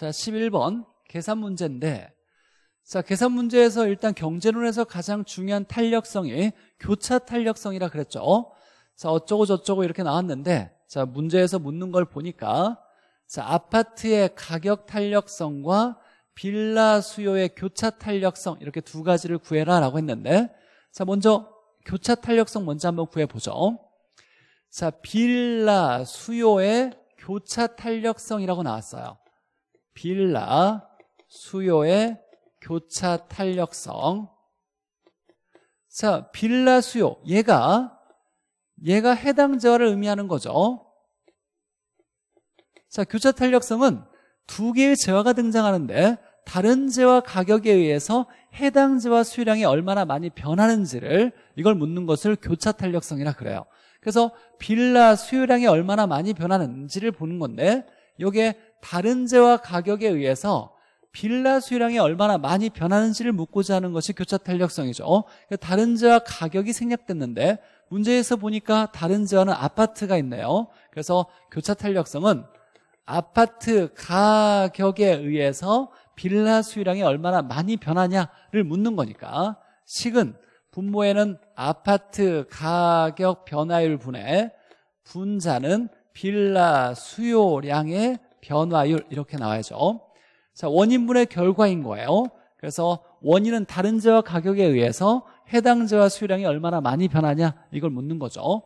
자, 11번 계산 문제인데 자, 계산 문제에서 일단 경제론에서 가장 중요한 탄력성이 교차 탄력성이라 그랬죠. 자, 어쩌고 저쩌고 이렇게 나왔는데 자, 문제에서 묻는 걸 보니까 자, 아파트의 가격 탄력성과 빌라 수요의 교차 탄력성 이렇게 두 가지를 구해라라고 했는데 자, 먼저 교차 탄력성 먼저 한번 구해 보죠. 자, 빌라 수요의 교차 탄력성이라고 나왔어요. 빌라 수요의 교차 탄력성. 자, 빌라 수요. 얘가, 얘가 해당 저하를 의미하는 거죠. 자, 교차 탄력성은 두 개의 재화가 등장하는데 다른 재화 가격에 의해서 해당 재화 수량이 요 얼마나 많이 변하는지를 이걸 묻는 것을 교차 탄력성이라 그래요. 그래서 빌라 수요량이 얼마나 많이 변하는지를 보는 건데 이게 다른 재화 가격에 의해서 빌라 수요량이 얼마나 많이 변하는지를 묻고자 하는 것이 교차 탄력성이죠. 어? 그러니까 다른 재화 가격이 생략됐는데 문제에서 보니까 다른 재화는 아파트가 있네요. 그래서 교차 탄력성은 아파트 가격에 의해서 빌라 수요량이 얼마나 많이 변하냐를 묻는 거니까 식은 분모에는 아파트 가격 변화율 분해 분자는 빌라 수요량의 변화율 이렇게 나와야죠. 자, 원인분의 결과인 거예요. 그래서 원인은 다른 재와 가격에 의해서 해당 재와 수요량이 얼마나 많이 변하냐 이걸 묻는 거죠.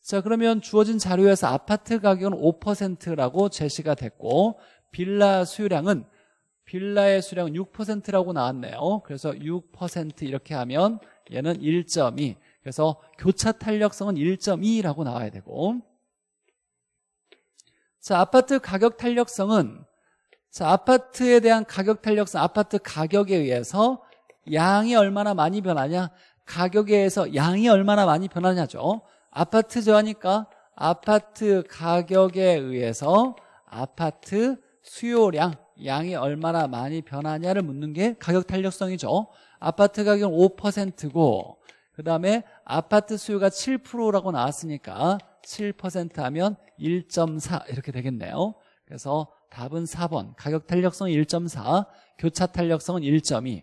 자 그러면 주어진 자료에서 아파트 가격은 5%라고 제시가 됐고 빌라 수요량은 빌라의 수량은 6%라고 나왔네요. 그래서 6% 이렇게 하면 얘는 1.2 그래서 교차 탄력성은 1.2라고 나와야 되고 자, 아파트 가격 탄력성은 자, 아파트에 대한 가격 탄력성, 아파트 가격에 의해서 양이 얼마나 많이 변하냐? 가격에 의해서 양이 얼마나 많이 변하냐죠. 아파트 저하니까 아파트 가격에 의해서 아파트 수요량, 양이 얼마나 많이 변하냐를 묻는 게 가격 탄력성이죠. 아파트 가격은 5%고 그 다음에 아파트 수요가 7%라고 나왔으니까 7% 하면 1.4 이렇게 되겠네요 그래서 답은 4번 가격 탄력성은1.4 교차 탄력성은 1.2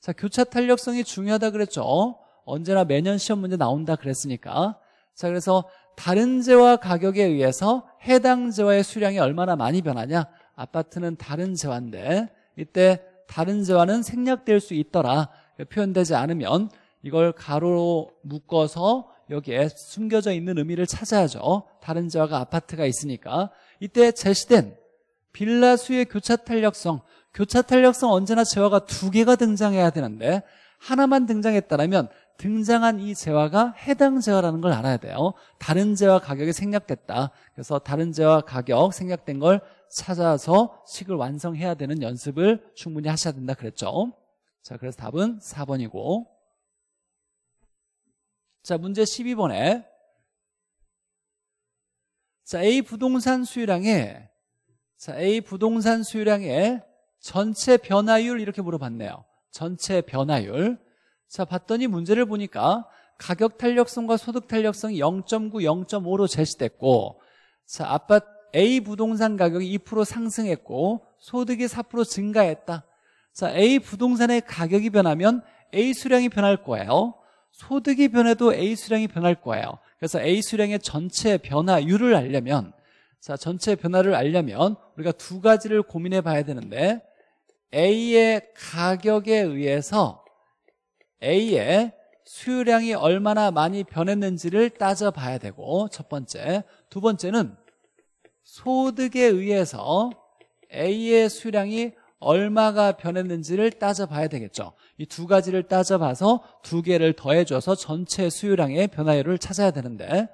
자, 교차 탄력성이 중요하다 그랬죠 언제나 매년 시험 문제 나온다 그랬으니까 자 그래서 다른 재화 가격에 의해서 해당 재화의 수량이 얼마나 많이 변하냐 아파트는 다른 재화인데 이때 다른 재화는 생략될 수 있더라 표현되지 않으면 이걸 가로로 묶어서 여기 에 숨겨져 있는 의미를 찾아야죠. 다른 지하가 아파트가 있으니까. 이때 제시된 빌라 수의 교차 탄력성. 교차 탄력성 언제나 재화가 두 개가 등장해야 되는데 하나만 등장했다면 등장한 이 재화가 해당 재화라는 걸 알아야 돼요. 다른 재화 가격이 생략됐다. 그래서 다른 재화 가격 생략된 걸 찾아서 식을 완성해야 되는 연습을 충분히 하셔야 된다 그랬죠. 자, 그래서 답은 4번이고 자, 문제 12번에 자, A 부동산 수요량에 자, A 부동산 수요량에 전체 변화율 이렇게 물어봤네요. 전체 변화율. 자, 봤더니 문제를 보니까 가격 탄력성과 소득 탄력성이 0.9, 0.5로 제시됐고 자, 아파트 A 부동산 가격이 2% 상승했고 소득이 4% 증가했다. 자, A 부동산의 가격이 변하면 A 수량이 변할 거예요. 소득이 변해도 A 수량이 변할 거예요. 그래서 A 수량의 전체 변화율을 알려면 자 전체 변화를 알려면 우리가 두 가지를 고민해 봐야 되는데 A의 가격에 의해서 A의 수요량이 얼마나 많이 변했는지를 따져봐야 되고 첫 번째 두 번째는 소득에 의해서 A의 수량이 얼마가 변했는지를 따져봐야 되겠죠 이 두 가지를 따져봐서 두 개를 더해줘서 전체 수요량의 변화율을 찾아야 되는데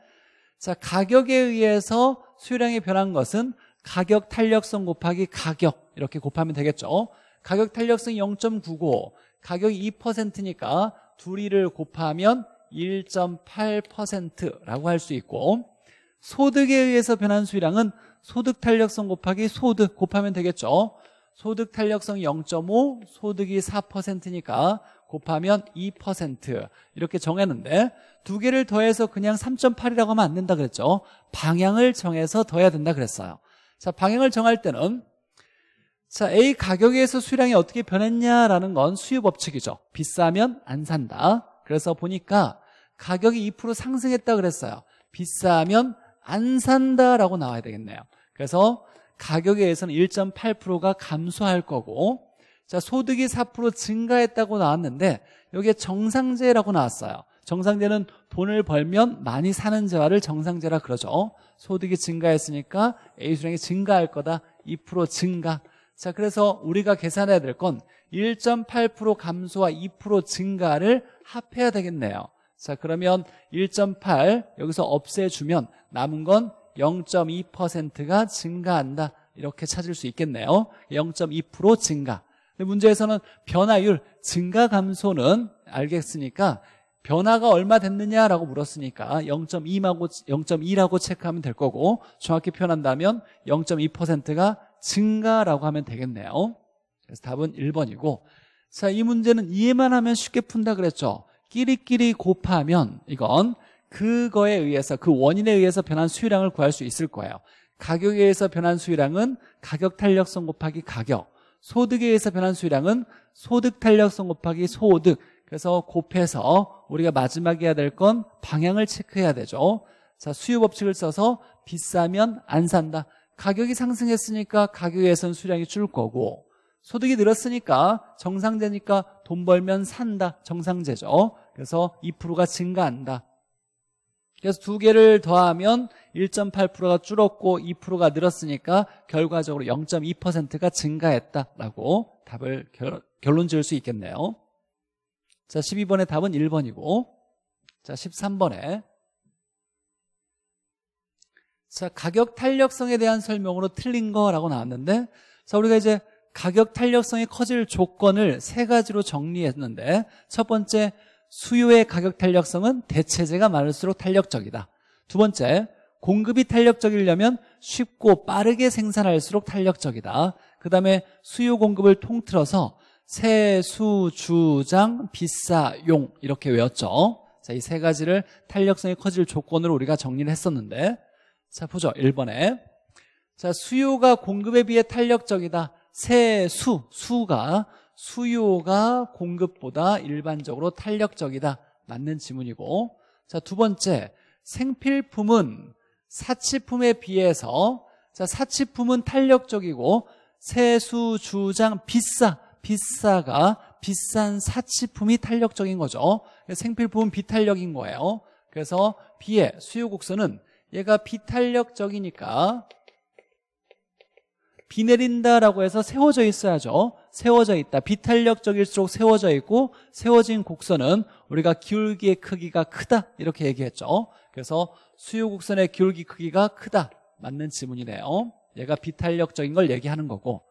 자 가격에 의해서 수요량이 변한 것은 가격 탄력성 곱하기 가격 이렇게 곱하면 되겠죠 가격 탄력성이 0 9 9 가격이 2%니까 둘이를 곱하면 1.8%라고 할 수 있고 소득에 의해서 변한 수량은 소득 탄력성 곱하기 소득 곱하면 되겠죠 소득 탄력성 0.5 소득이 4%니까 곱하면 2% 이렇게 정했는데 두 개를 더해서 그냥 3.8이라고 하면 안 된다 그랬죠 방향을 정해서 더해야 된다 그랬어요 자 방향을 정할 때는 자 A 가격에서 수량이 어떻게 변했냐라는 건 수요 법칙이죠 비싸면 안 산다 그래서 보니까 가격이 2% 상승했다 그랬어요 비싸면 안 산다라고 나와야 되겠네요 그래서 가격에 의해서는 1.8%가 감소할 거고 자 소득이 4% 증가했다고 나왔는데 여기에 정상제라고 나왔어요 정상제는 돈을 벌면 많이 사는 재화를 정상제라 그러죠 소득이 증가했으니까 A수량이 증가할 거다 2% 증가 자 그래서 우리가 계산해야 될 건 1.8% 감소와 2% 증가를 합해야 되겠네요 자 그러면 1.8 여기서 없애주면 남은 건 0.2%가 증가한다 이렇게 찾을 수 있겠네요 0.2% 증가 근데 문제에서는 변화율 증가 감소는 알겠으니까 변화가 얼마 됐느냐라고 물었으니까 0.2하고 0.2라고 체크하면 될 거고 정확히 표현한다면 0.2%가 증가라고 하면 되겠네요 그래서 답은 1번이고 자이 문제는 이해만 하면 쉽게 푼다 그랬죠 끼리끼리 곱하면 이건 그거에 의해서 그 원인에 의해서 변한 수요량을 구할 수 있을 거예요. 가격에 의해서 변한 수요량은 가격 탄력성 곱하기 가격, 소득에 의해서 변한 수요량은 소득 탄력성 곱하기 소득. 그래서 곱해서 우리가 마지막에 해야 될 건 방향을 체크해야 되죠. 자, 수요 법칙을 써서 비싸면 안 산다. 가격이 상승했으니까 가격에 의해서는 수량이 줄 거고 소득이 늘었으니까 정상제니까 돈 벌면 산다. 정상제죠. 그래서 2%가 증가한다. 그래서 두 개를 더하면 1.8%가 줄었고 2%가 늘었으니까 결과적으로 0.2%가 증가했다라고 답을 결, 결론 지을 수 있겠네요. 자, 12번의 답은 1번이고 자, 13번에 자, 가격 탄력성에 대한 설명으로 틀린 거라고 나왔는데 자, 우리가 이제 가격 탄력성이 커질 조건을 세 가지로 정리했는데 첫 번째 수요의 가격 탄력성은 대체재가 많을수록 탄력적이다. 두 번째, 공급이 탄력적이려면 쉽고 빠르게 생산할수록 탄력적이다. 그 다음에 수요 공급을 통틀어서 세, 수, 주, 장, 비싸, 용 이렇게 외웠죠. 자, 이 세 가지를 탄력성이 커질 조건으로 우리가 정리를 했었는데 자, 보죠. 1번에 자, 수요가 공급에 비해 탄력적이다. 세, 수, 수가 수요가 공급보다 일반적으로 탄력적이다. 맞는 지문이고 자, 두 번째 생필품은 사치품에 비해서 자, 사치품은 탄력적이고 세수, 주장, 비싸, 비싸가 비싼 사치품이 탄력적인 거죠 생필품은 비탄력인 거예요 그래서 비의 수요 곡선은 얘가 비탄력적이니까 비 내린다라고 해서 세워져 있어야죠. 세워져 있다. 비탄력적일수록 세워져 있고 세워진 곡선은 우리가 기울기의 크기가 크다 이렇게 얘기했죠. 그래서 수요 곡선의 기울기 크기가 크다. 맞는 지문이네요. 얘가 비탄력적인 걸 얘기하는 거고.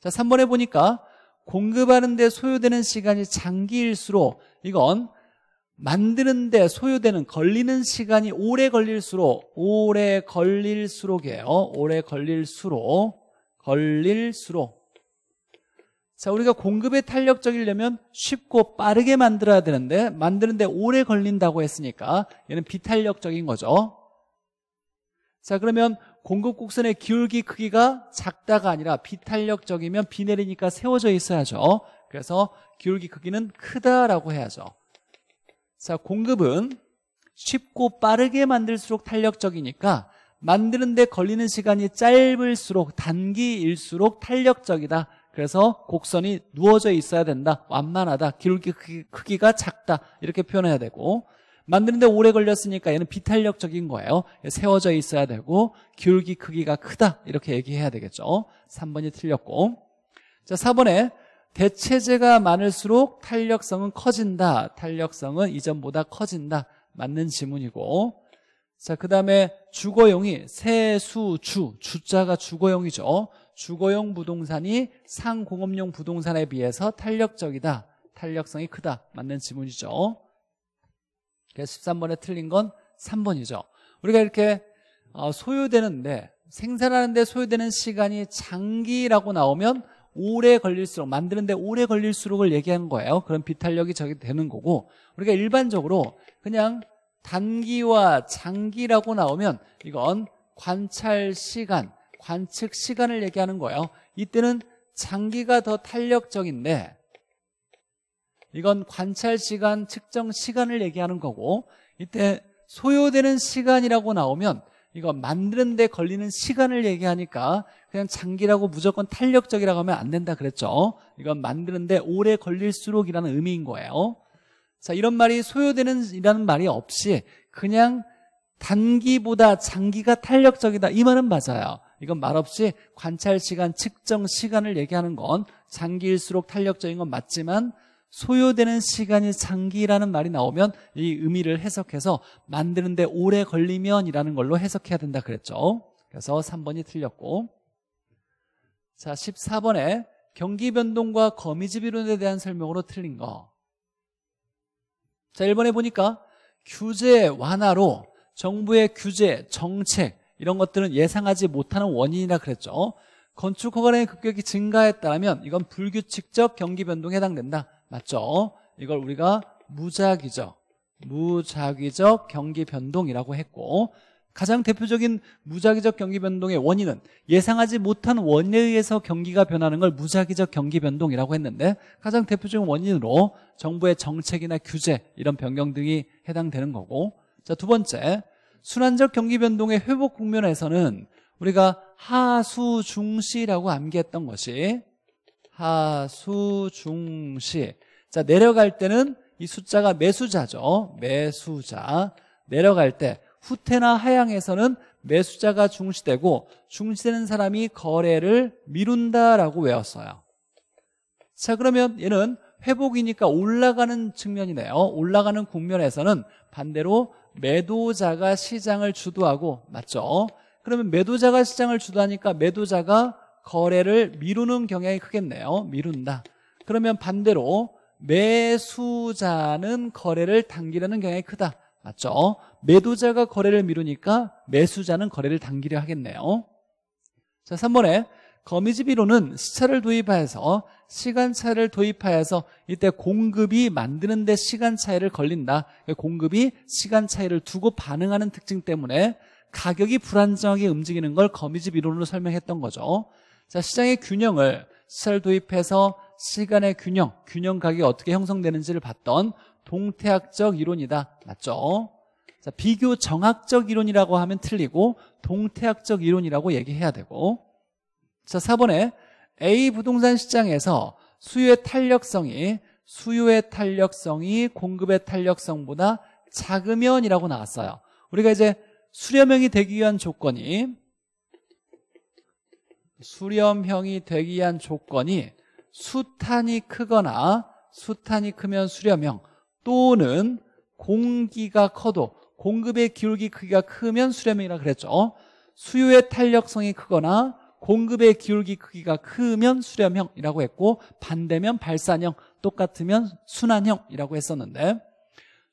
자, 3번에 보니까 공급하는데 소요되는 시간이 장기일수록 이건 만드는데 소요되는 걸리는 시간이 오래 걸릴수록 오래 걸릴수록이에요 오래 걸릴수록 걸릴수록 자, 우리가 공급에 탄력적이려면 쉽고 빠르게 만들어야 되는데 만드는데 오래 걸린다고 했으니까 얘는 비탄력적인 거죠. 자, 그러면 공급 곡선의 기울기 크기가 작다가 아니라 비탄력적이면 비 내리니까 세워져 있어야죠. 그래서 기울기 크기는 크다라고 해야죠. 자, 공급은 쉽고 빠르게 만들수록 탄력적이니까 만드는데 걸리는 시간이 짧을수록 단기일수록 탄력적이다. 그래서 곡선이 누워져 있어야 된다. 완만하다. 기울기 크기가 작다. 이렇게 표현해야 되고 만드는데 오래 걸렸으니까 얘는 비탄력적인 거예요 세워져 있어야 되고 기울기 크기가 크다 이렇게 얘기해야 되겠죠 3번이 틀렸고 자 4번에 대체제가 많을수록 탄력성은 커진다 탄력성은 이전보다 커진다 맞는 지문이고 자, 그 다음에 주거용이 세수주, 주자가 주거용이죠. 주거용 부동산이 상공업용 부동산에 비해서 탄력적이다. 탄력성이 크다. 맞는 지문이죠. 그래서 13번에 틀린 건 3번이죠. 우리가 이렇게 어, 소요되는데 생산하는데 소요되는 시간이 장기라고 나오면 오래 걸릴수록 만드는데 오래 걸릴수록을 얘기한 거예요. 그런 비탄력이 저기 되는 거고 우리가 일반적으로 그냥 단기와 장기라고 나오면 이건 관찰 시간, 관측 시간을 얘기하는 거예요. 이때는 장기가 더 탄력적인데 이건 관찰 시간, 측정 시간을 얘기하는 거고 이때 소요되는 시간이라고 나오면 이거 만드는 데 걸리는 시간을 얘기하니까 그냥 장기라고 무조건 탄력적이라고 하면 안 된다 그랬죠 이건 만드는 데 오래 걸릴수록이라는 의미인 거예요 자, 이런 말이 소요되는 이라는 말이 없이 그냥 단기보다 장기가 탄력적이다. 이 말은 맞아요. 이건 말없이 관찰 시간, 측정 시간을 얘기하는 건 장기일수록 탄력적인 건 맞지만 소요되는 시간이 장기라는 말이 나오면 이 의미를 해석해서 만드는데 오래 걸리면 이라는 걸로 해석해야 된다 그랬죠. 그래서 3번이 틀렸고. 자, 14번에 경기 변동과 거미집 이론에 대한 설명으로 틀린 거. 자, 1번에 보니까 규제 완화로 정부의 규제, 정책 이런 것들은 예상하지 못하는 원인이라 그랬죠. 건축 허가량의 급격히 증가했다면 이건 불규칙적 경기 변동에 해당된다. 맞죠? 이걸 우리가 무작위적, 무작위적 경기 변동이라고 했고 가장 대표적인 무작위적 경기 변동의 원인은 예상하지 못한 원인에 의해서 경기가 변하는 걸 무작위적 경기 변동이라고 했는데 가장 대표적인 원인으로 정부의 정책이나 규제 이런 변경 등이 해당되는 거고 자 두 번째 순환적 경기 변동의 회복 국면에서는 우리가 하수중시라고 암기했던 것이 하수중시 자 내려갈 때는 이 숫자가 매수자죠 매수자 내려갈 때 후퇴나 하향에서는 매수자가 중시되고 중시되는 사람이 거래를 미룬다라고 외웠어요. 자 그러면 얘는 회복이니까 올라가는 측면이네요. 올라가는 국면에서는 반대로 매도자가 시장을 주도하고 맞죠? 그러면 매도자가 시장을 주도하니까 매도자가 거래를 미루는 경향이 크겠네요. 미룬다. 그러면 반대로 매수자는 거래를 당기려는 경향이 크다. 맞죠? 매도자가 거래를 미루니까 매수자는 거래를 당기려 하겠네요 자 3번에 거미집 이호는 시차를 도입하여서 시간차를 도입하여서 이때 공급이 만드는 데 시간 차이를 걸린다 그 공급이 시간 차이를 두고 반응하는 특징 때문에 가격이 불안정하게 움직이는 걸 거미집 이론으로 설명했던 거죠 자 시장의 균형을 시차를 도입해서 시간의 균형, 균형 가격이 어떻게 형성되는지를 봤던 동태학적 이론이다 맞죠? 자, 비교 정학적 이론이라고 하면 틀리고 동태학적 이론이라고 얘기해야 되고 자 4번에 A 부동산 시장에서 수요의 탄력성이 수요의 탄력성이 공급의 탄력성보다 작으면이라고 나왔어요 우리가 이제 수렴형이 되기 위한 조건이 수렴형이 되기 위한 조건이 수탄이 크거나 수탄이 크면 수렴형 또는 공기가 커도 공급의 기울기 크기가 크면 수렴이라 그랬죠. 수요의 탄력성이 크거나 공급의 기울기 크기가 크면 수렴형이라고 했고 반대면 발산형, 똑같으면 순환형이라고 했었는데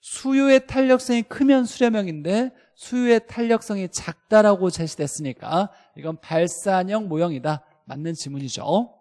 수요의 탄력성이 크면 수렴형인데 수요의 탄력성이 작다라고 제시됐으니까 이건 발산형 모형이다. 맞는 지문이죠.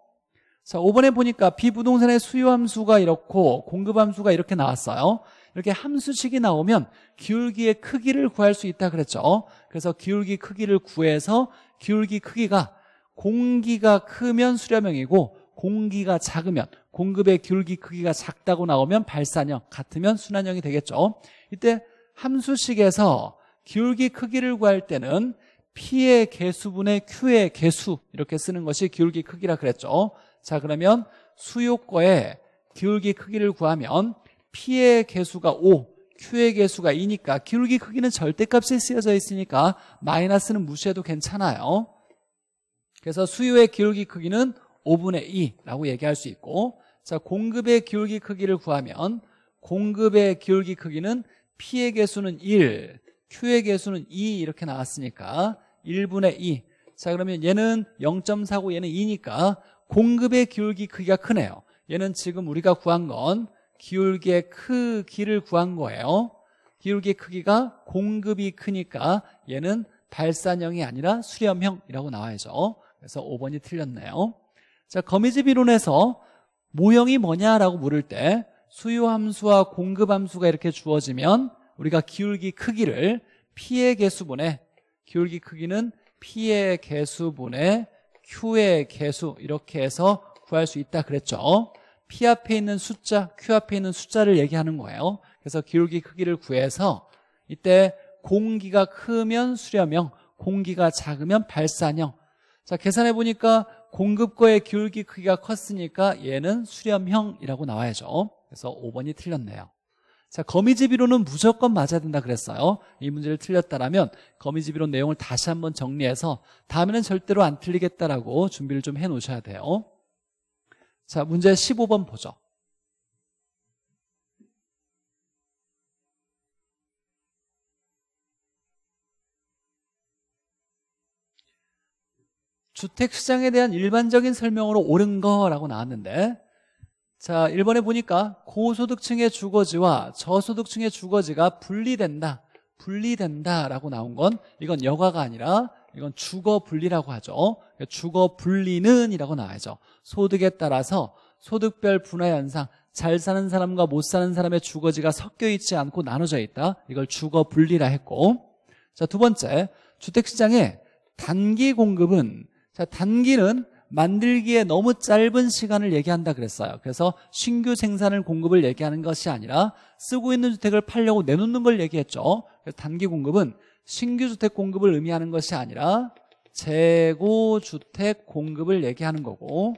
자, 5번에 보니까 비부동산의 수요 함수가 이렇고 공급 함수가 이렇게 나왔어요. 이렇게 함수식이 나오면 기울기의 크기를 구할 수 있다 그랬죠. 그래서 기울기 크기를 구해서 기울기 크기가 공기가 크면 수렴형이고 공기가 작으면 공급의 기울기 크기가 작다고 나오면 발산형 같으면 순환형이 되겠죠. 이때 함수식에서 기울기 크기를 구할 때는 P의 개수분의 Q의 개수 이렇게 쓰는 것이 기울기 크기라 그랬죠. 자 그러면 수요거에 기울기 크기를 구하면 P의 개수가 5, Q의 개수가 2니까 기울기 크기는 절대값이 쓰여져 있으니까 마이너스는 무시해도 괜찮아요 그래서 수요의 기울기 크기는 5분의 2라고 얘기할 수 있고 자 공급의 기울기 크기를 구하면 공급의 기울기 크기는 P의 개수는 1, Q의 개수는 2 이렇게 나왔으니까 1분의 2. 자 그러면 얘는 0.4고 얘는 2니까 공급의 기울기 크기가 크네요 얘는 지금 우리가 구한 건 기울기의 크기를 구한 거예요 기울기 크기가 공급이 크니까 얘는 발산형이 아니라 수렴형이라고 나와야죠 그래서 5번이 틀렸네요 자 거미집 이론에서 모형이 뭐냐라고 물을 때 수요함수와 공급함수가 이렇게 주어지면 우리가 기울기 크기를 P의 개수분에 기울기 크기는 P의 개수분에 Q의 개수 이렇게 해서 구할 수 있다 그랬죠 P 앞에 있는 숫자, Q 앞에 있는 숫자를 얘기하는 거예요 그래서 기울기 크기를 구해서 이때 공기가 크면 수렴형 공기가 작으면 발산형 자 계산해 보니까 공급거의 기울기 크기가 컸으니까 얘는 수렴형이라고 나와야죠 그래서 5번이 틀렸네요 자, 거미집이론은 무조건 맞아야 된다 그랬어요. 이 문제를 틀렸다라면 거미집이론 내용을 다시 한번 정리해서 다음에는 절대로 안 틀리겠다라고 준비를 좀 해 놓으셔야 돼요. 자, 문제 15번 보죠. 주택시장에 대한 일반적인 설명으로 옳은 거라고 나왔는데 자, 1번에 보니까 고소득층의 주거지와 저소득층의 주거지가 분리된다. 분리된다라고 나온 건 이건 여가가 아니라 이건 주거 분리라고 하죠. 주거 분리는이라고 나와야죠. 소득에 따라서 소득별 분화 현상, 잘 사는 사람과 못 사는 사람의 주거지가 섞여 있지 않고 나눠져 있다. 이걸 주거 분리라 했고. 자, 두 번째. 주택 시장의 단기 공급은 자, 단기는 만들기에 너무 짧은 시간을 얘기한다 그랬어요 그래서 신규 생산을 공급을 얘기하는 것이 아니라 쓰고 있는 주택을 팔려고 내놓는 걸 얘기했죠 단기 공급은 신규 주택 공급을 의미하는 것이 아니라 재고 주택 공급을 얘기하는 거고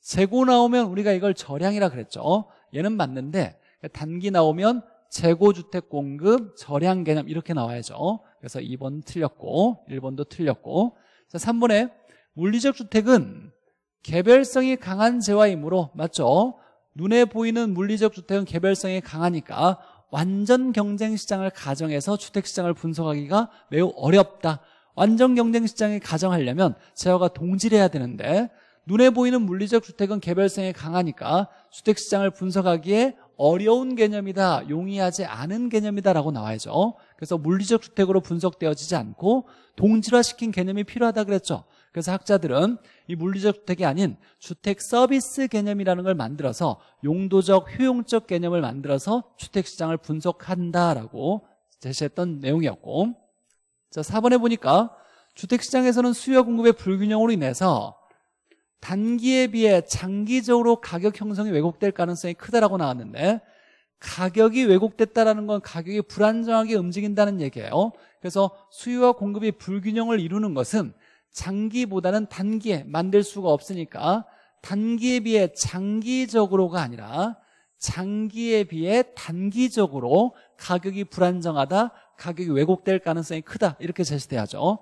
재고 나오면 우리가 이걸 절량이라 그랬죠 얘는 맞는데 단기 나오면 재고 주택 공급 절량 개념 이렇게 나와야죠 그래서 2번 틀렸고 1번도 틀렸고 자 3번에 물리적 주택은 개별성이 강한 재화이므로 맞죠? 눈에 보이는 물리적 주택은 개별성이 강하니까 완전 경쟁 시장을 가정해서 주택 시장을 분석하기가 매우 어렵다. 완전 경쟁 시장이 가정하려면 재화가 동질해야 되는데 눈에 보이는 물리적 주택은 개별성이 강하니까 주택 시장을 분석하기에 어려운 개념이다 용이하지 않은 개념이다라고 나와야죠 그래서 물리적 주택으로 분석되어지지 않고 동질화시킨 개념이 필요하다 그랬죠 그래서 학자들은 이 물리적 주택이 아닌 주택 서비스 개념이라는 걸 만들어서 용도적, 효용적 개념을 만들어서 주택 시장을 분석한다라고 제시했던 내용이었고 자 4번에 보니까 주택 시장에서는 수요 공급의 불균형으로 인해서 단기에 비해 장기적으로 가격 형성이 왜곡될 가능성이 크다라고 나왔는데 가격이 왜곡됐다라는 건 가격이 불안정하게 움직인다는 얘기예요. 그래서 수요와 공급이 불균형을 이루는 것은 장기보다는 단기에 만들 수가 없으니까 단기에 비해 장기적으로가 아니라 장기에 비해 단기적으로 가격이 불안정하다 가격이 왜곡될 가능성이 크다 이렇게 제시돼야죠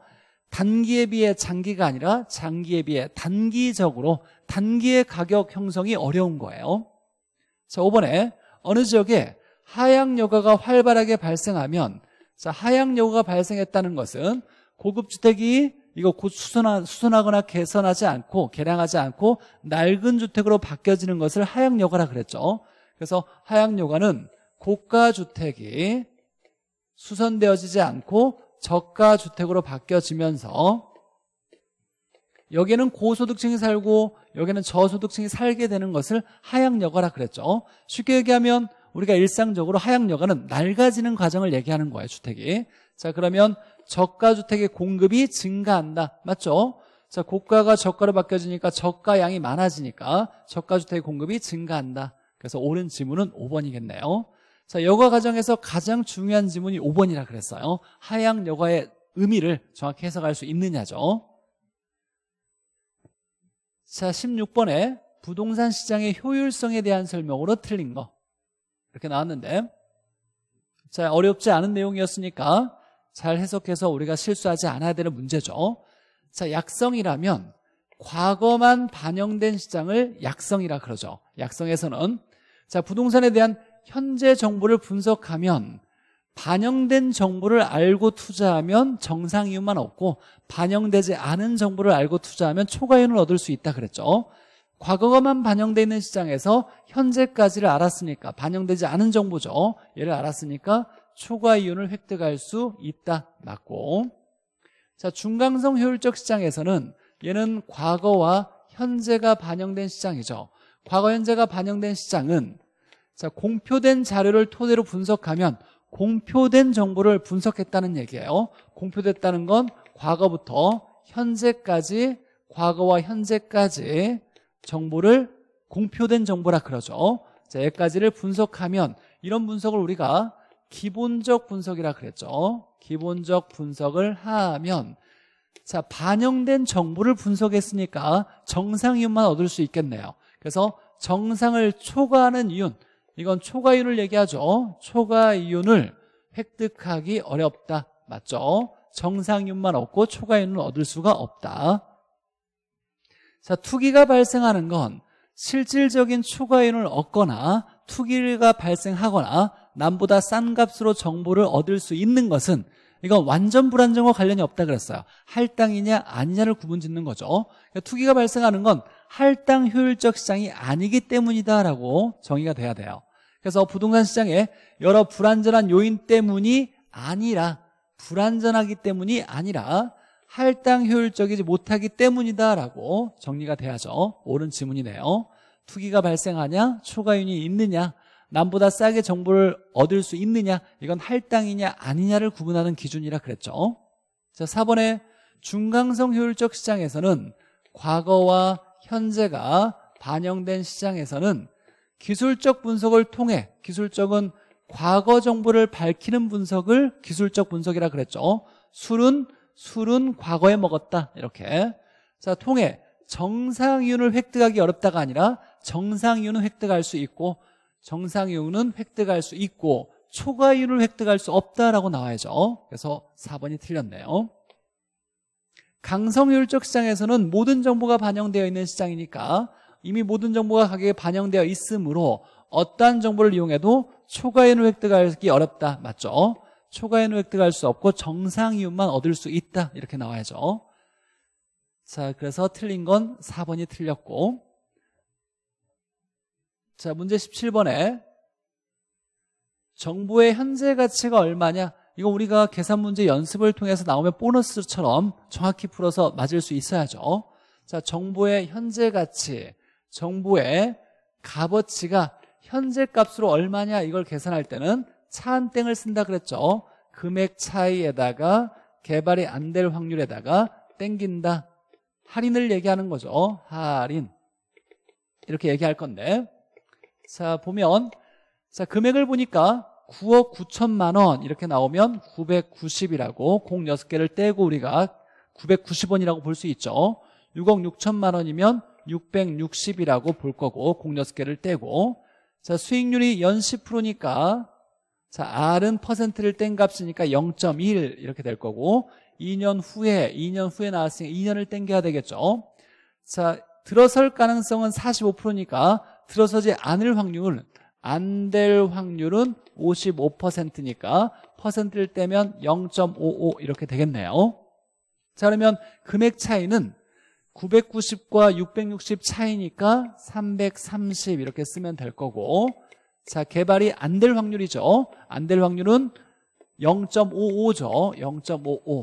단기에 비해 장기가 아니라 장기에 비해 단기적으로 단기의 가격 형성이 어려운 거예요 자 5번에 어느 지역에 하향 여가가 활발하게 발생하면 자 하향 여가가 발생했다는 것은 고급주택이 이거 곧 수선하, 수선하거나 개선하지 않고 개량하지 않고 낡은 주택으로 바뀌어지는 것을 하향여가라 그랬죠. 그래서 하향여가는 고가 주택이 수선되어지지 않고 저가 주택으로 바뀌어지면서 여기는 고소득층이 살고 여기는 저소득층이 살게 되는 것을 하향여가라 그랬죠. 쉽게 얘기하면 우리가 일상적으로 하향여가는 낡아지는 과정을 얘기하는 거예요 주택이 자 그러면 저가주택의 공급이 증가한다. 맞죠? 자, 고가가 저가로 바뀌어지니까 저가양이 많아지니까 저가주택의 공급이 증가한다. 그래서 옳은 지문은 5번이겠네요. 자, 여과 과정에서 가장 중요한 지문이 5번이라 그랬어요. 하향 여과의 의미를 정확히 해석할 수 있느냐죠. 자, 16번에 부동산 시장의 효율성에 대한 설명으로 틀린 거. 이렇게 나왔는데. 자, 어렵지 않은 내용이었으니까 잘 해석해서 우리가 실수하지 않아야 되는 문제죠 자 약성이라면 과거만 반영된 시장을 약성이라 그러죠 약성에서는 자 부동산에 대한 현재 정보를 분석하면 반영된 정보를 알고 투자하면 정상 이윤만 없고 반영되지 않은 정보를 알고 투자하면 초과이윤을 얻을 수 있다 그랬죠 과거만반영되어 있는 시장에서 현재까지를 알았으니까 반영되지 않은 정보죠 얘를 알았으니까 초과 이윤을 획득할 수 있다 맞고 자 중강성 효율적 시장에서는 얘는 과거와 현재가 반영된 시장이죠 과거 현재가 반영된 시장은 자 공표된 자료를 토대로 분석하면 공표된 정보를 분석했다는 얘기예요 공표됐다는 건 과거부터 현재까지 과거와 현재까지 정보를 공표된 정보라 그러죠 자, 여기까지를 분석하면 이런 분석을 우리가 기본적 분석이라 그랬죠 기본적 분석을 하면 자 반영된 정보를 분석했으니까 정상 이윤만 얻을 수 있겠네요 그래서 정상을 초과하는 이윤 이건 초과 이윤을 얘기하죠 초과 이윤을 획득하기 어렵다 맞죠 정상 이윤만 얻고 초과 이윤을 얻을 수가 없다 자 투기가 발생하는 건 실질적인 초과 이윤을 얻거나 투기가 발생하거나 남보다 싼 값으로 정보를 얻을 수 있는 것은 이건 완전 불안정과 관련이 없다 그랬어요 할당이냐 아니냐를 구분짓는 거죠 그러니까 투기가 발생하는 건 할당 효율적 시장이 아니기 때문이다라고 정의가 돼야 돼요 그래서 부동산 시장에 여러 불안전한 요인 때문이 아니라 불안전하기 때문이 아니라 할당 효율적이지 못하기 때문이다라고 정리가 돼야죠 옳은 지문이네요 투기가 발생하냐 초과윤이 있느냐 남보다 싸게 정보를 얻을 수 있느냐 이건 할당이냐 아니냐를 구분하는 기준이라 그랬죠 자 4번에 중강성 효율적 시장에서는 과거와 현재가 반영된 시장에서는 기술적 분석을 통해 기술적은 과거 정보를 밝히는 분석을 기술적 분석이라 그랬죠 술은 술은 과거에 먹었다 이렇게 자 통해 정상 이윤을 획득하기 어렵다가 아니라 정상 이윤을 획득할 수 있고 정상이윤은 획득할 수 있고 초과이윤을 획득할 수 없다라고 나와야죠. 그래서 4번이 틀렸네요. 강성효율적 시장에서는 모든 정보가 반영되어 있는 시장이니까 이미 모든 정보가 가격에 반영되어 있으므로 어떠한 정보를 이용해도 초과이윤을 획득하기 어렵다. 맞죠? 초과이윤을 획득할 수 없고 정상이윤만 얻을 수 있다. 이렇게 나와야죠. 자, 그래서 틀린 건 4번이 틀렸고 자, 문제 17번에 정부의 현재 가치가 얼마냐? 이거 우리가 계산 문제 연습을 통해서 나오면 보너스처럼 정확히 풀어서 맞을 수 있어야죠. 자, 정부의 현재 가치, 정부의 값어치가 현재 값으로 얼마냐 이걸 계산할 때는 차한땡을 쓴다 그랬죠. 금액 차이에다가 개발이 안 될 확률에다가 땡긴다. 할인을 얘기하는 거죠. 할인. 이렇게 얘기할 건데 자 보면 자 금액을 보니까 9억 9천만 원 이렇게 나오면 990이라고 공 6개를 떼고 우리가 990원이라고 볼 수 있죠 6억 6천만 원이면 660이라고 볼 거고 공 6개를 떼고 자 수익률이 연 10%니까 자 R은 퍼센트를 뗀 값이니까 0.1 이렇게 될 거고 2년 후에 2년 후에 나왔으니까 2년을 땡겨야 되겠죠 자 들어설 가능성은 45%니까 들어서지 않을 확률은 안 될 확률은 55%니까 퍼센트를 떼면 0.55 이렇게 되겠네요 자 그러면 금액 차이는 990과 660 차이니까 330 이렇게 쓰면 될 거고 자 개발이 안 될 확률이죠 안 될 확률은 0.55죠 0.55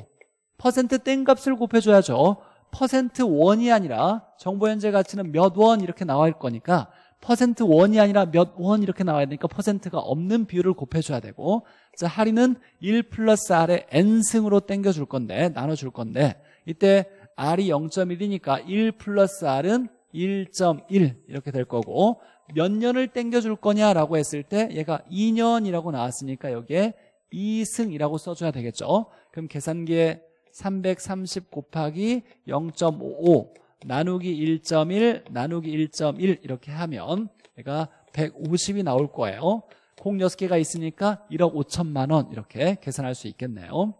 퍼센트 땡 값을 곱해줘야죠 퍼센트 원이 아니라 정보 현재 가치는 몇 원 이렇게 나와 있 거니까 퍼센트 원이 아니라 몇 원 이렇게 나와야 되니까 퍼센트가 없는 비율을 곱해줘야 되고 그 할인은 1 플러스 R의 N승으로 땡겨줄 건데 나눠줄 건데 이때 R이 0.1이니까 1 플러스 R은 1.1 이렇게 될 거고 몇 년을 땡겨줄 거냐라고 했을 때 얘가 2년이라고 나왔으니까 여기에 2승이라고 써줘야 되겠죠 그럼 계산기에 330 곱하기 0.55 나누기 1.1 나누기 1.1 이렇게 하면 내가 150이 나올 거예요 콩 6개가 있으니까 1억 5천만 원 이렇게 계산할 수 있겠네요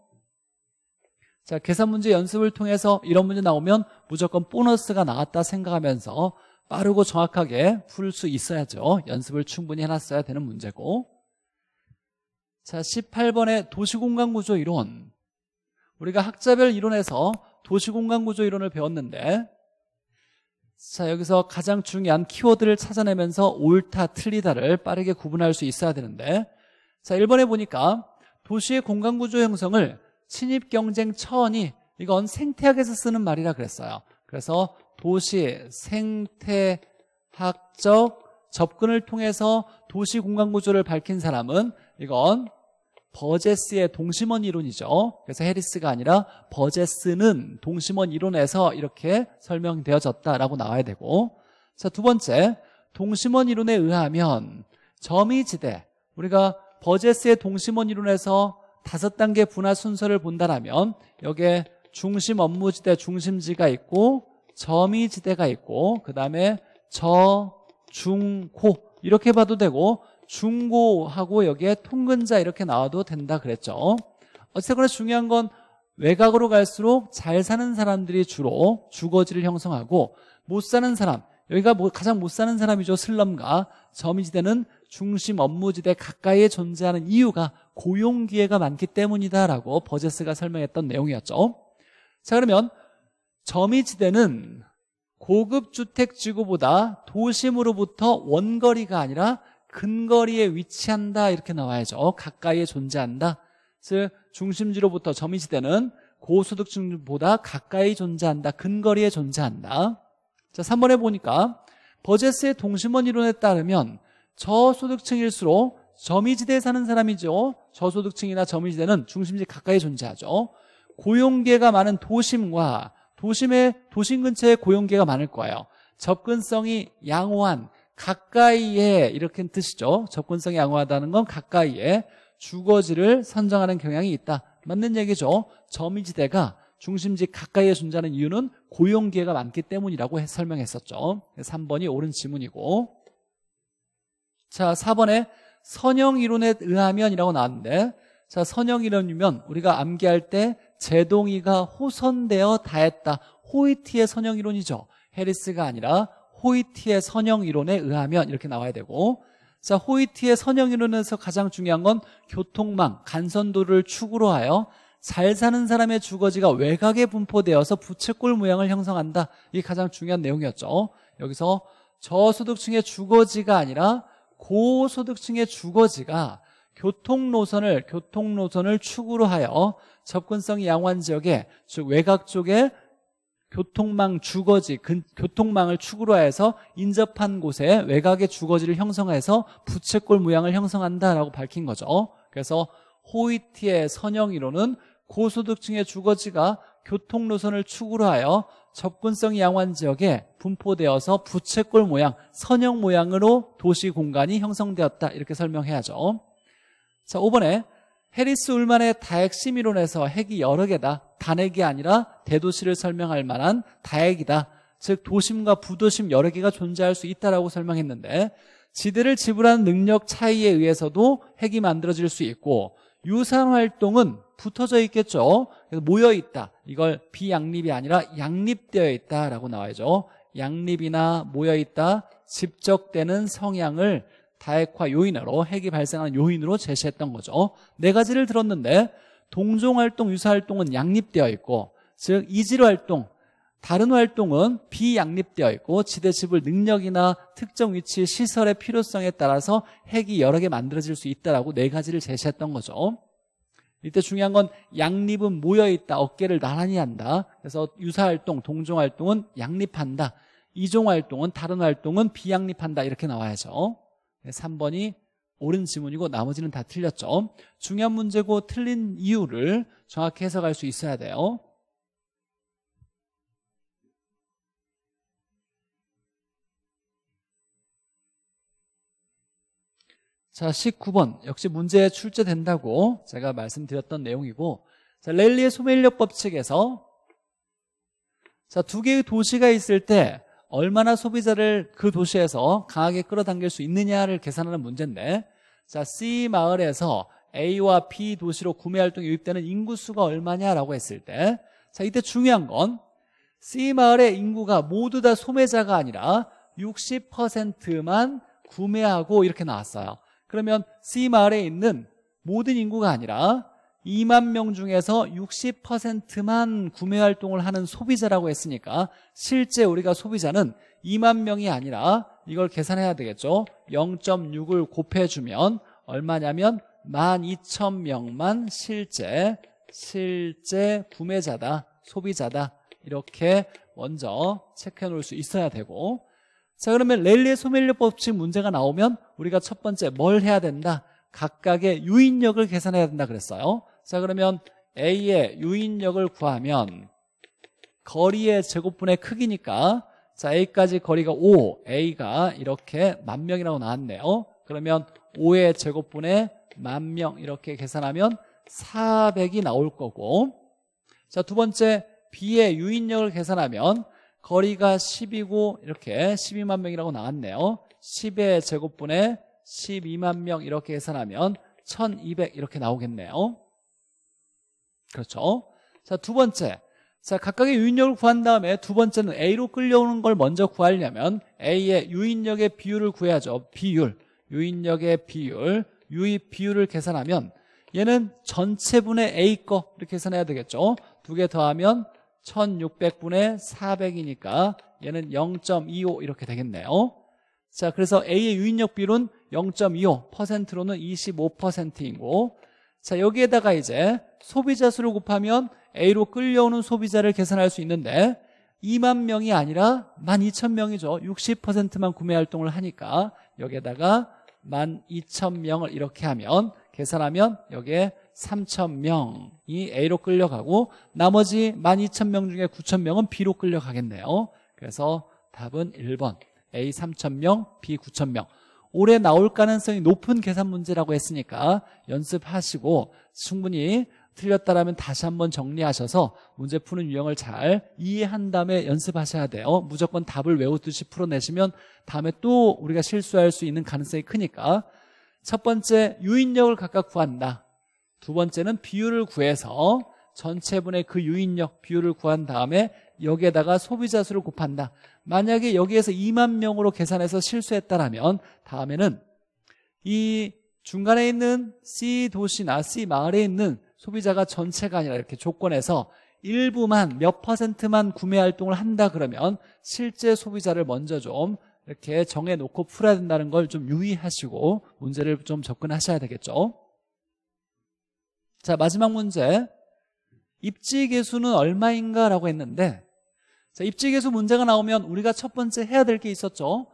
자 계산 문제 연습을 통해서 이런 문제 나오면 무조건 보너스가 나왔다 생각하면서 빠르고 정확하게 풀 수 있어야죠 연습을 충분히 해놨어야 되는 문제고 자 18번의 도시공간구조 이론 우리가 학자별 이론에서 도시공간구조 이론을 배웠는데 자, 여기서 가장 중요한 키워드를 찾아내면서 옳다, 틀리다를 빠르게 구분할 수 있어야 되는데 자, 1번에 보니까 도시의 공간구조 형성을 친입 경쟁 천이 이건 생태학에서 쓰는 말이라 그랬어요. 그래서 도시 생태학적 접근을 통해서 도시 공간 구조를 밝힌 사람은 이건 버제스의 동심원 이론이죠. 그래서 해리스가 아니라 버제스는 동심원 이론에서 이렇게 설명되어졌다라고 나와야 되고 자, 두 번째 동심원 이론에 의하면 점이지대 우리가 버제스의 동심원 이론에서 다섯 단계 분할 순서를 본다라면 여기에 중심 업무지대 중심지가 있고 점이지대가 있고 그 다음에 저, 중, 고 이렇게 봐도 되고 중고하고 여기에 통근자 이렇게 나와도 된다 그랬죠 어쨌거나 중요한 건 외곽으로 갈수록 잘 사는 사람들이 주로 주거지를 형성하고 못 사는 사람 여기가 뭐 가장 못 사는 사람이죠 슬럼과 점이지대는 중심 업무지대 가까이에 존재하는 이유가 고용 기회가 많기 때문이다라고 버제스가 설명했던 내용이었죠 자 그러면 점이지대는 고급 주택지구보다 도심으로부터 원거리가 아니라 근거리에 위치한다 이렇게 나와야죠 어, 가까이에 존재한다 즉 중심지로부터 점이지대는 고소득층보다 가까이 존재한다 근거리에 존재한다 자 3번에 보니까 버제스의 동심원 이론에 따르면 저소득층일수록 점이지대에 사는 사람이죠 저소득층이나 점이지대는 중심지 가까이 존재하죠 고용계가 많은 도심과 도심의 도심 근처에 고용계가 많을 거예요 접근성이 양호한 가까이에 이렇게 뜻이죠. 접근성이 양호하다는 건 가까이에 주거지를 선정하는 경향이 있다. 맞는 얘기죠. 점이지대가 중심지 가까이에 존재하는 이유는 고용 기회가 많기 때문이라고 설명했었죠. 3번이 옳은 지문이고 자 4번에 선형 이론에 의하면이라고 나왔는데 자 선형 이론이면 우리가 암기할 때 제동이가 호선되어 다했다. 호이티의 선형 이론이죠. 해리스가 아니라 호이티의 선형 이론에 의하면 이렇게 나와야 되고 자 호이티의 선형 이론에서 가장 중요한 건 교통망, 간선도를 축으로 하여 잘 사는 사람의 주거지가 외곽에 분포되어서 부채꼴 모양을 형성한다. 이게 가장 중요한 내용이었죠. 여기서 저소득층의 주거지가 아니라 고소득층의 주거지가 교통노선을 교통노선을 축으로 하여 접근성이 양호한 지역에 즉 외곽 쪽에 교통망 주거지, 교통망을 축으로 해서 인접한 곳에 외곽의 주거지를 형성해서 부채꼴 모양을 형성한다라고 밝힌 거죠. 그래서 호이티의 선형이론은 고소득층의 주거지가 교통노선을 축으로 하여 접근성 이 양환 지역에 분포되어서 부채꼴 모양, 선형 모양으로 도시 공간이 형성되었다 이렇게 설명해야죠 자 5번에 해리스 울만의 다핵심이론에서 핵이 여러 개다 단핵이 아니라 대도시를 설명할 만한 다핵이다. 즉 도심과 부도심 여러 개가 존재할 수 있다라고 설명했는데 지대를 지불하는 능력 차이에 의해서도 핵이 만들어질 수 있고 유사한 활동은 붙어져 있겠죠 그래서 모여 있다 이걸 비양립이 아니라 양립되어 있다라고 나와야죠 양립이나 모여 있다 집적되는 성향을 다핵화 요인으로 핵이 발생하는 요인으로 제시했던 거죠 네 가지를 들었는데 동종활동, 유사활동은 양립되어 있고 즉 이질활동, 다른 활동은 비양립되어 있고 지대집을 능력이나 특정 위치, 시설의 필요성에 따라서 핵이 여러 개 만들어질 수 있다라고 네 가지를 제시했던 거죠. 이때 중요한 건 양립은 모여있다, 어깨를 나란히 한다. 그래서 유사활동, 동종활동은 양립한다. 이종활동은 다른 활동은 비양립한다. 이렇게 나와야죠. 3번이 옳은 지문이고 나머지는 다 틀렸죠 중요한 문제고 틀린 이유를 정확히 해석할 수 있어야 돼요 자 19번 역시 문제에 출제된다고 제가 말씀드렸던 내용이고 자 랠리의 소매인력 법칙에서 자두 개의 도시가 있을 때 얼마나 소비자를 그 도시에서 강하게 끌어당길 수 있느냐를 계산하는 문제인데 자 C 마을에서 A와 B 도시로 구매 활동이 유입되는 인구수가 얼마냐라고 했을 때 자 이때 중요한 건 C 마을의 인구가 모두 다 소매자가 아니라 60%만 구매하고 이렇게 나왔어요 그러면 C 마을에 있는 모든 인구가 아니라 2만 명 중에서 60%만 구매 활동을 하는 소비자라고 했으니까 실제 우리가 소비자는 2만 명이 아니라 이걸 계산해야 되겠죠 0.6을 곱해주면 얼마냐면 12,000명만 실제 실제 구매자다 소비자다 이렇게 먼저 체크해 놓을 수 있어야 되고 자 그러면 랠리의 소멸률 법칙 문제가 나오면 우리가 첫 번째 뭘 해야 된다 각각의 유인력을 계산해야 된다 그랬어요 자 그러면 A의 유인력을 구하면 거리의 제곱분의 크기니까 자 A까지 거리가 5 A가 이렇게 만 명이라고 나왔네요 그러면 5의 제곱분의 만명 이렇게 계산하면 400이 나올 거고 자 두 번째 B의 유인력을 계산하면 거리가 10이고 이렇게 12만 명이라고 나왔네요 10의 제곱분의 12만 명 이렇게 계산하면 1200 이렇게 나오겠네요 그렇죠. 자, 두 번째. 자, 각각의 유인력을 구한 다음에 두 번째는 A로 끌려오는 걸 먼저 구하려면 A의 유인력의 비율을 구해야죠. 비율. 유인력의 비율. 유입 비율을 계산하면 얘는 전체분의 A 거 이렇게 계산해야 되겠죠. 두 개 더하면 1600분의 400이니까 얘는 0.25 이렇게 되겠네요. 자, 그래서 A의 유인력 비율은 0.25%로는 25%이고 자 여기에다가 이제 소비자 수를 곱하면 A로 끌려오는 소비자를 계산할 수 있는데 2만 명이 아니라 1만 2천 명이죠 60%만 구매 활동을 하니까 여기에다가 1만 2천 명을 이렇게 하면 계산하면 여기에 3천 명이 A로 끌려가고 나머지 1만 2천 명 중에 9천 명은 B로 끌려가겠네요 그래서 답은 1번 A 3천 명 B 9천 명 올해 나올 가능성이 높은 계산 문제라고 했으니까 연습하시고 충분히 틀렸다라면 다시 한번 정리하셔서 문제 푸는 유형을 잘 이해한 다음에 연습하셔야 돼요 무조건 답을 외우듯이 풀어내시면 다음에 또 우리가 실수할 수 있는 가능성이 크니까 첫 번째 유인력을 각각 구한다 두 번째는 비율을 구해서 전체분의 그 유인력 비율을 구한 다음에 여기에다가 소비자 수를 곱한다 만약에 여기에서 2만 명으로 계산해서 실수했다라면 다음에는 이 중간에 있는 C 도시나 C 마을에 있는 소비자가 전체가 아니라 이렇게 조건에서 일부만 몇 퍼센트만 구매 활동을 한다 그러면 실제 소비자를 먼저 좀 이렇게 정해놓고 풀어야 된다는 걸 좀 유의하시고 문제를 좀 접근하셔야 되겠죠 자 마지막 문제 입지 개수는 얼마인가 라고 했는데 자, 입지계수 문제가 나오면 우리가 첫 번째 해야 될 게 있었죠.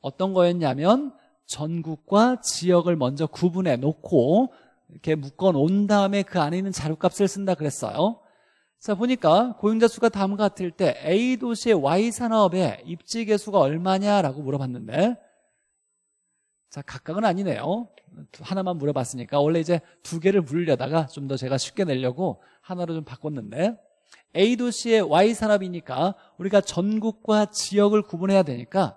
어떤 거였냐면 전국과 지역을 먼저 구분해 놓고 이렇게 묶어 놓은 다음에 그 안에 있는 자료값을 쓴다 그랬어요. 자 보니까 고용자 수가 다음과 같을 때 A 도시의 Y 산업의 입지계 수가 얼마냐라고 물어봤는데 자 각각은 아니네요. 하나만 물어봤으니까 원래 이제 두 개를 물려다가좀 더 제가 쉽게 내려고 하나로 좀 바꿨는데 A 도시의 Y 산업이니까 우리가 전국과 지역을 구분해야 되니까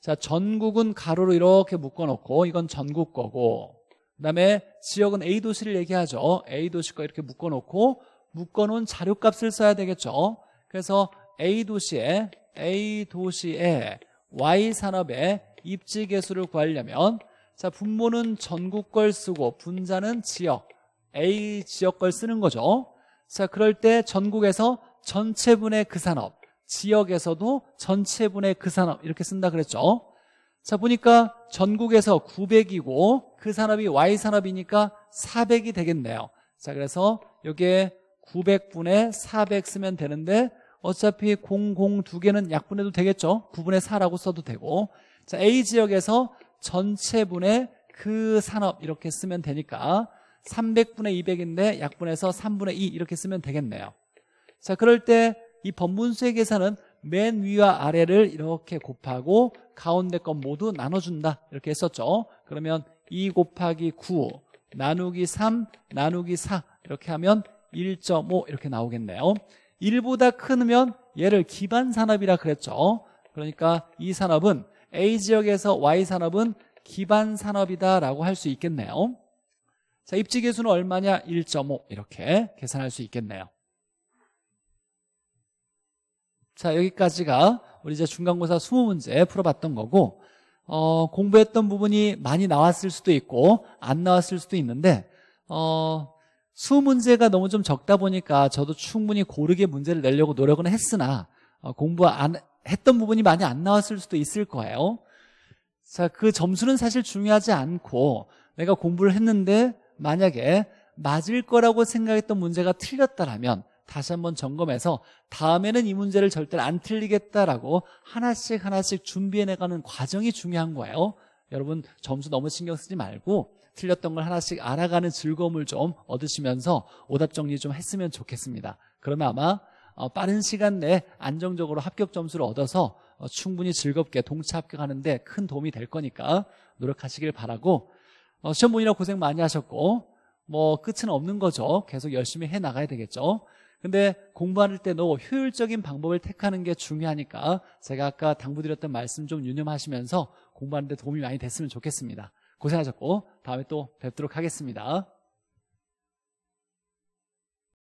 자 전국은 가로로 이렇게 묶어놓고 이건 전국 거고 그다음에 지역은 A 도시를 얘기하죠. A 도시 거 이렇게 묶어놓고 묶어놓은 자료값을 써야 되겠죠. 그래서 A 도시에 A 도시에 Y 산업의 입지 개수를 구하려면 자 분모는 전국 걸 쓰고 분자는 지역 A 지역 걸 쓰는 거죠. 자, 그럴 때 전국에서 전체분의 그 산업, 지역에서도 전체분의 그 산업 이렇게 쓴다 그랬죠. 자, 보니까 전국에서 900이고 그 산업이 Y 산업이니까 400이 되겠네요. 자, 그래서 여기에 900분의 400 쓰면 되는데 어차피 002개는 약분해도 되겠죠. 9분의 4라고 써도 되고 자 A 지역에서 전체분의 그 산업 이렇게 쓰면 되니까 300분의 200인데 약분해서 3분의 2 이렇게 쓰면 되겠네요 자 그럴 때 이 법문수의 계산은 맨 위와 아래를 이렇게 곱하고 가운데 건 모두 나눠준다 이렇게 했었죠 그러면 2 곱하기 9 나누기 3 나누기 4 이렇게 하면 1.5 이렇게 나오겠네요 1보다 크면 얘를 기반산업이라 그랬죠 그러니까 이 산업은 A지역에서 Y산업은 기반산업이다라고 할 수 있겠네요 자, 입지개수는 얼마냐? 1.5 이렇게 계산할 수 있겠네요. 자, 여기까지가 우리 이제 중간고사 20문제 풀어봤던 거고 어, 공부했던 부분이 많이 나왔을 수도 있고 안 나왔을 수도 있는데 어, 0문제가 너무 좀 적다 보니까 저도 충분히 고르게 문제를 내려고 노력은 했으나 어, 공부 안 했던 부분이 많이 안 나왔을 수도 있을 거예요 자그 점수는 사실 중요하지 않고 내가 공부를 했는데 만약에 맞을 거라고 생각했던 문제가 틀렸다라면 다시 한번 점검해서 다음에는 이 문제를 절대 안 틀리겠다라고 하나씩 하나씩 준비해내가는 과정이 중요한 거예요 여러분 점수 너무 신경 쓰지 말고 틀렸던 걸 하나씩 알아가는 즐거움을 좀 얻으시면서 오답 정리 좀 했으면 좋겠습니다 그러면 아마 어, 빠른 시간 내에 안정적으로 합격 점수를 얻어서 어, 충분히 즐겁게 동차 합격하는데 큰 도움이 될 거니까 노력하시길 바라고 어, 시험 보느라 고생 많이 하셨고 뭐 끝은 없는 거죠. 계속 열심히 해 나가야 되겠죠. 근데 공부할 때도 효율적인 방법을 택하는 게 중요하니까 제가 아까 당부드렸던 말씀 좀 유념하시면서 공부하는 데 도움이 많이 됐으면 좋겠습니다. 고생하셨고 다음에 또 뵙도록 하겠습니다.